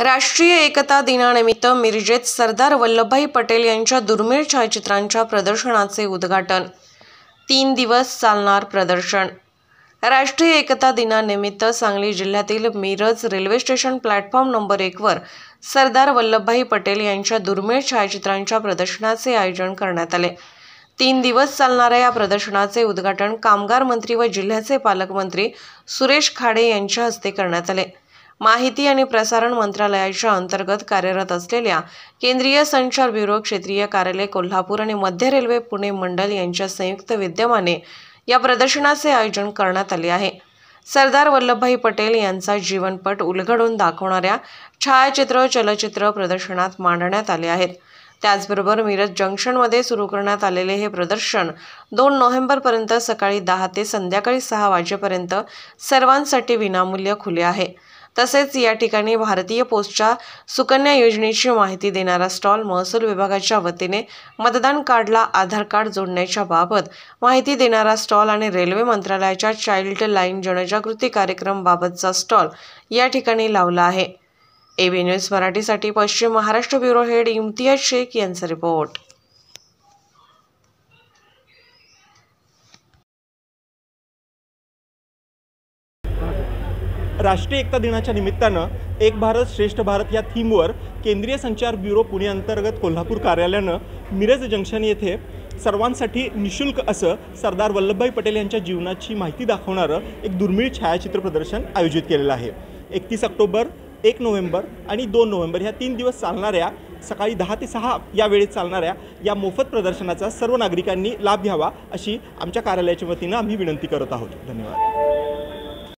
राष्ट्रीय एकता दिनानिमित्त मिरजेत सरदार वल्लभभाई पटेल यांच्या दुर्मिळ छायाचित्रांच्या प्रदर्शनाचे उद्घाटन तीन दिवस चालणार प्रदर्शन राष्ट्रीय एकता दिनानिमित्त सांगली जिल्ह्यातील Miraj railway station platform number एकवर सरदार वल्लभभाई पटेल यांच्या दुर्मिळ छायाचित्रांच्या प्रदर्शनाचे आयोजन करण्यात आले तीन दिवस चालणाऱ्या या प्रदर्शनाचे उद्घाटन कामगार मंत्री व जिल्ह्याचे पालकमंत्री सुरेश खाडे यांच्या हस्ते करण्यात आले माहिती आणि प्रसारण मंत्रालयाच्या अंतर्गत कार्यरत असलेल्या केंद्रीय संचार ब्युरो क्षेत्रीय कार्यालय कोल्हापूर आणि मध्य रेल्वे पुणे मंडल यांच्या संयुक्त विद्यमाने या प्रदर्शनाचे आयोजन करण्यात आले आहे सरदार वल्लभभाई पटेल यांचा जीवनपट उलगडून दाखवणाऱ्या छायाचित्र चलचित्र प्रदर्शनात मांडण्यात आले आहेत त्याचबरोबर मिरज जंक्शनमध्ये सुरू करण्यात आलेले हे प्रदर्शन दोन नोव्हेंबरपर्यंत सकाळी दहा ते संध्याकाळी सहा वाजेपर्यंत सर्वांसाठी विनामूल्य खुले आहे तसेच या ठिकाणी भारतीय पोस्टच्या सुकन्या योजनेची माहिती देणारा स्टॉल महसूल विभागाच्या वतीने मतदान कार्डला आधार कार्ड जोडण्याच्या बाबत माहिती देणारा स्टॉल आणि रेल्वे मंत्रालयाच्या चाइल्ड लाईन जनजागृती बाबतचा स्टॉल या ठिकाणी लावला आहे एबी न्यूज मराठीसाठी पश्चिम महाराष्ट्र ब्युरो हेड इम्तियाज शेख यांचा रिपोर्ट राष्ट्रीय एकता दिनाच्या निमित्तानं एक भारत श्रेष्ठ भारत या थीमवर केंद्रीय संचार ब्युरो पुणे अंतर्गत कोल्हापूर कार्यालयानं मिरज जंक्शन येथे सर्वांसाठी निशुल्क असं सरदार वल्लभभाई पटेल यांच्या जीवनाची माहिती दाखवणारं एक दुर्मिळ छायाचित्र प्रदर्शन आयोजित केलेलं आहे एकतीस ऑक्टोबर एक नोव्हेंबर आणि दोन नोव्हेंबर ह्या तीन दिवस चालणाऱ्या सकाळी दहा ते सहा या वेळेत चालणाऱ्या या मोफत प्रदर्शनाचा सर्व नागरिकांनी लाभ घ्यावा अशी आमच्या कार्यालयाच्या वतीनं आम्ही विनंती करत आहोत धन्यवाद